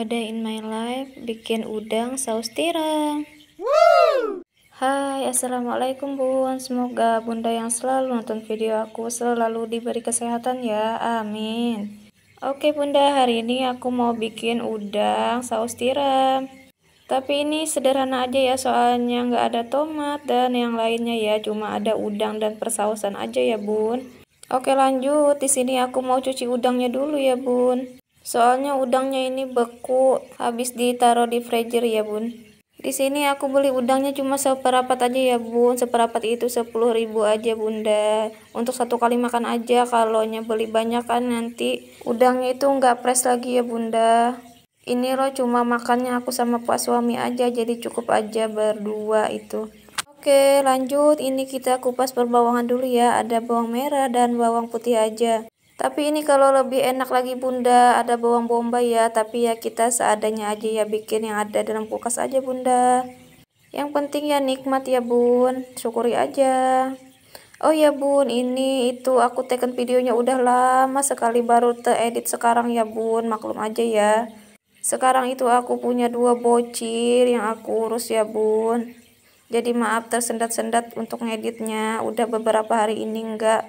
A in My Life bikin udang saus tiram. Woo! Hai, assalamualaikum bun. Semoga bunda yang selalu nonton video aku selalu diberi kesehatan ya. Amin. Oke bunda, hari ini aku mau bikin udang saus tiram. Tapi ini sederhana aja ya, soalnya nggak ada tomat dan yang lainnya ya, cuma ada udang dan persausan aja ya bun. Oke lanjut, di sini aku mau cuci udangnya dulu ya bun. Soalnya udangnya ini beku habis ditaruh di freezer ya bun. Di sini aku beli udangnya cuma seperapat aja ya bun. Seperapat itu 10 ribu aja bunda. Untuk satu kali makan aja kalau beli banyak kan nanti udangnya itu nggak fresh lagi ya bunda. Ini loh cuma makannya aku sama pak suami aja jadi cukup aja berdua itu. Oke lanjut ini kita kupas perbawangan dulu ya. Ada bawang merah dan bawang putih aja. Tapi ini kalau lebih enak lagi bunda ada bawang bombay ya tapi ya kita seadanya aja ya bikin yang ada dalam kulkas aja bunda. Yang penting ya nikmat ya bun syukuri aja. Oh ya bun ini itu aku tekan videonya udah lama sekali baru teredit sekarang ya bun maklum aja ya. Sekarang itu aku punya dua bocil yang aku urus ya bun. Jadi maaf tersendat-sendat untuk ngeditnya udah beberapa hari ini enggak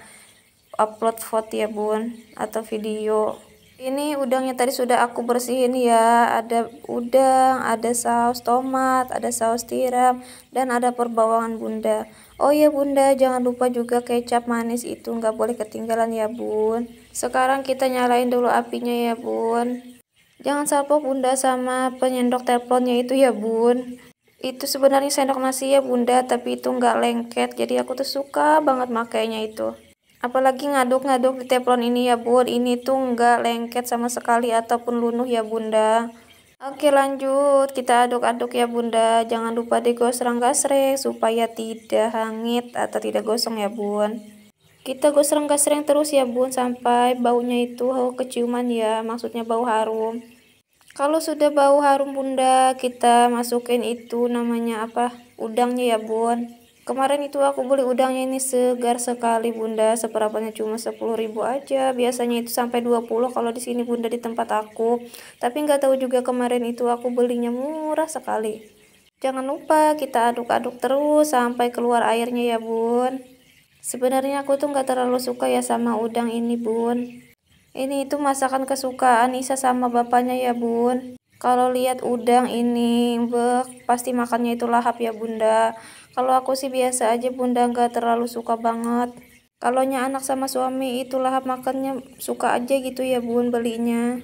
upload foto ya bun atau video ini udangnya tadi sudah aku bersihin ya ada udang ada saus tomat ada saus tiram dan ada perbawangan bunda oh ya bunda jangan lupa juga kecap manis itu nggak boleh ketinggalan ya bun sekarang kita nyalain dulu apinya ya bun jangan salpo bunda sama penyendok teflonnya itu ya bun itu sebenarnya sendok nasi ya bunda tapi itu nggak lengket jadi aku tuh suka banget makainya itu Apalagi ngaduk-ngaduk di teflon ini ya bun. Ini tuh nggak lengket sama sekali ataupun lunuh ya bunda. Oke lanjut, kita aduk-aduk ya bunda. Jangan lupa digosrang gasreng supaya tidak hangit atau tidak gosong ya bun. Kita gosrang gasreng terus ya bun sampai baunya itu keciuman ya. Maksudnya bau harum. Kalau sudah bau harum bunda, kita masukin itu namanya apa? Udangnya ya bun. Kemarin itu aku beli udangnya ini segar sekali Bunda, seperapatnya cuma ribu aja. Biasanya itu sampai 20 kalau di sini Bunda di tempat aku. Tapi nggak tahu juga kemarin itu aku belinya murah sekali. Jangan lupa kita aduk-aduk terus sampai keluar airnya ya Bun. Sebenarnya aku tuh nggak terlalu suka ya sama udang ini Bun. Ini itu masakan kesukaan Isa sama bapaknya ya Bun. Kalau lihat udang ini, bek, pasti makannya itu lahap ya bunda. Kalau aku sih biasa aja bunda gak terlalu suka banget. Kalaunya anak sama suami itu lahap makannya suka aja gitu ya bun belinya.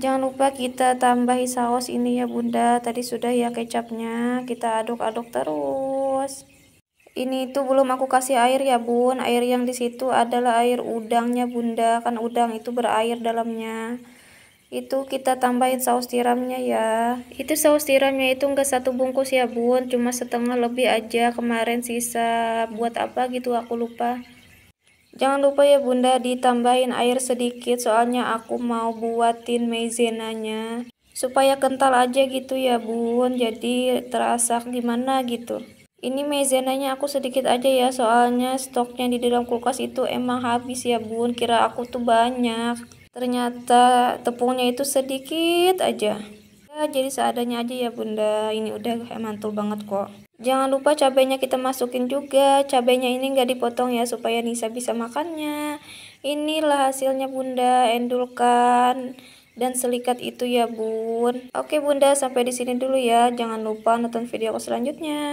Jangan lupa kita tambahi saus ini ya bunda. Tadi sudah ya kecapnya, kita aduk-aduk terus. Ini itu belum aku kasih air ya bun. Air yang disitu adalah air udangnya bunda. Kan udang itu berair dalamnya itu kita tambahin saus tiramnya ya itu saus tiramnya itu enggak satu bungkus ya bun cuma setengah lebih aja kemarin sisa buat apa gitu aku lupa jangan lupa ya bunda ditambahin air sedikit soalnya aku mau buatin maizenanya supaya kental aja gitu ya bun jadi terasa gimana gitu ini maizenanya aku sedikit aja ya soalnya stoknya di dalam kulkas itu emang habis ya bun kira aku tuh banyak ternyata tepungnya itu sedikit aja ya jadi seadanya aja ya bunda ini udah mantul banget kok jangan lupa cabenya kita masukin juga cabenya ini nggak dipotong ya supaya Nisa bisa makannya inilah hasilnya bunda endulkan dan selikat itu ya bun oke bunda sampai di sini dulu ya jangan lupa nonton video aku selanjutnya